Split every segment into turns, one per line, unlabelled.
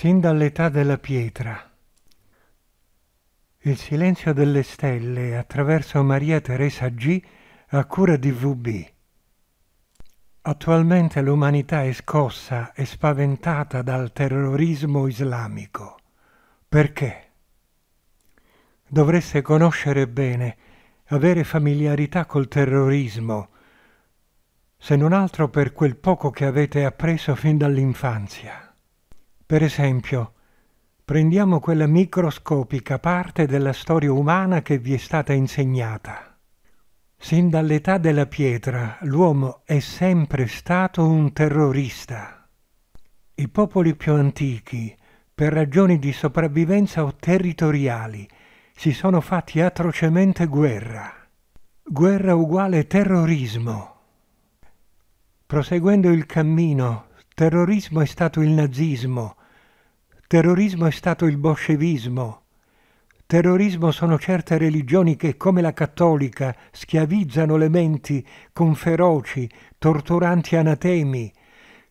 sin dall'età della pietra. Il silenzio delle stelle attraverso Maria Teresa G a cura di VB. Attualmente l'umanità è scossa e spaventata dal terrorismo islamico. Perché? Dovreste conoscere bene, avere familiarità col terrorismo, se non altro per quel poco che avete appreso fin dall'infanzia. Per esempio, prendiamo quella microscopica parte della storia umana che vi è stata insegnata. Sin dall'età della pietra l'uomo è sempre stato un terrorista. I popoli più antichi, per ragioni di sopravvivenza o territoriali, si sono fatti atrocemente guerra. Guerra uguale terrorismo. Proseguendo il cammino, terrorismo è stato il nazismo, Terrorismo è stato il bolscevismo. Terrorismo sono certe religioni che, come la cattolica, schiavizzano le menti con feroci, torturanti anatemi.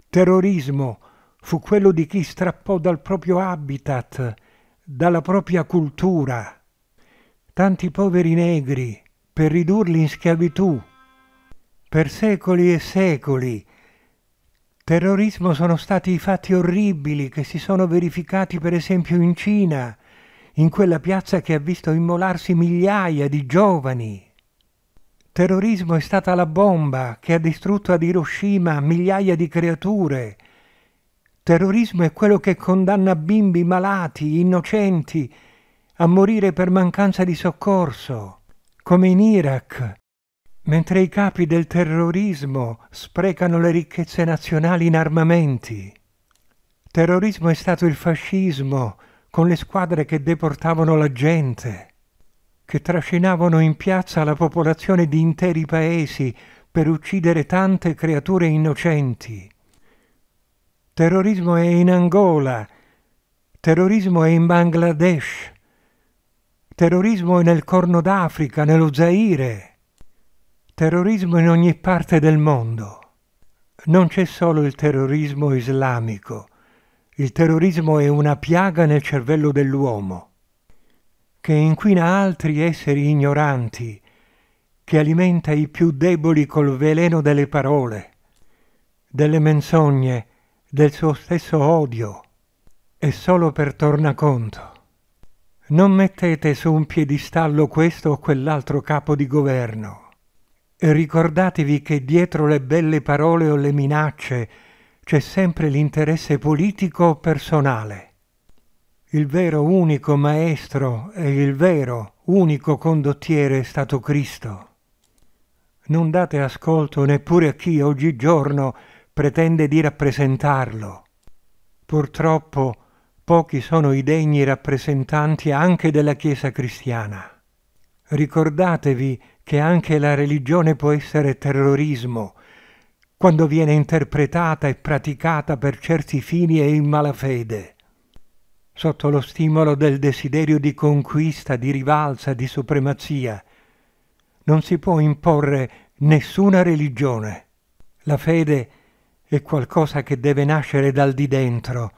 Terrorismo fu quello di chi strappò dal proprio habitat, dalla propria cultura. Tanti poveri negri, per ridurli in schiavitù. Per secoli e secoli terrorismo sono stati i fatti orribili che si sono verificati per esempio in Cina, in quella piazza che ha visto immolarsi migliaia di giovani. Terrorismo è stata la bomba che ha distrutto ad Hiroshima migliaia di creature. Terrorismo è quello che condanna bimbi malati, innocenti, a morire per mancanza di soccorso, come in Iraq, mentre i capi del terrorismo sprecano le ricchezze nazionali in armamenti. Terrorismo è stato il fascismo, con le squadre che deportavano la gente, che trascinavano in piazza la popolazione di interi paesi per uccidere tante creature innocenti. Terrorismo è in Angola, terrorismo è in Bangladesh, terrorismo è nel Corno d'Africa, nello Zaire. Terrorismo in ogni parte del mondo. Non c'è solo il terrorismo islamico. Il terrorismo è una piaga nel cervello dell'uomo, che inquina altri esseri ignoranti, che alimenta i più deboli col veleno delle parole, delle menzogne, del suo stesso odio, e solo per tornaconto. Non mettete su un piedistallo questo o quell'altro capo di governo ricordatevi che dietro le belle parole o le minacce c'è sempre l'interesse politico o personale. Il vero unico maestro e il vero unico condottiere è stato Cristo. Non date ascolto neppure a chi oggigiorno pretende di rappresentarlo. Purtroppo pochi sono i degni rappresentanti anche della Chiesa cristiana. Ricordatevi che anche la religione può essere terrorismo quando viene interpretata e praticata per certi fini e in malafede, sotto lo stimolo del desiderio di conquista, di rivalsa, di supremazia. Non si può imporre nessuna religione. La fede è qualcosa che deve nascere dal di dentro,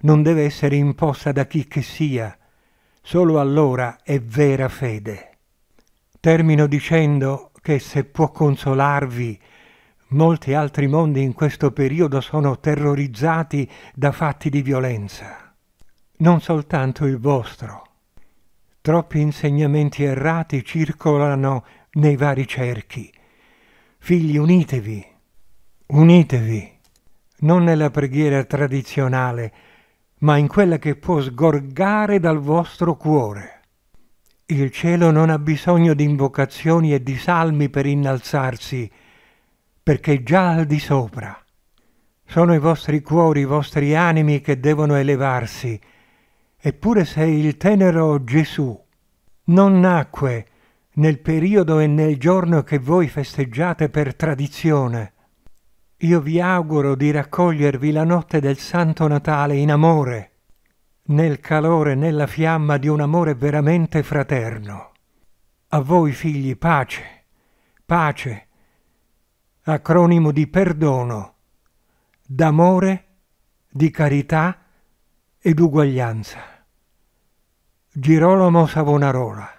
non deve essere imposta da chi che sia. Solo allora è vera fede. Termino dicendo che se può consolarvi, molti altri mondi in questo periodo sono terrorizzati da fatti di violenza. Non soltanto il vostro. Troppi insegnamenti errati circolano nei vari cerchi. Figli, unitevi, unitevi, non nella preghiera tradizionale, ma in quella che può sgorgare dal vostro cuore. Il cielo non ha bisogno di invocazioni e di salmi per innalzarsi, perché è già al di sopra. Sono i vostri cuori, i vostri animi che devono elevarsi. Eppure se il tenero Gesù non nacque nel periodo e nel giorno che voi festeggiate per tradizione, io vi auguro di raccogliervi la notte del Santo Natale in amore nel calore, nella fiamma di un amore veramente fraterno. A voi figli pace, pace, acronimo di perdono, d'amore, di carità ed uguaglianza. Girolamo Savonarola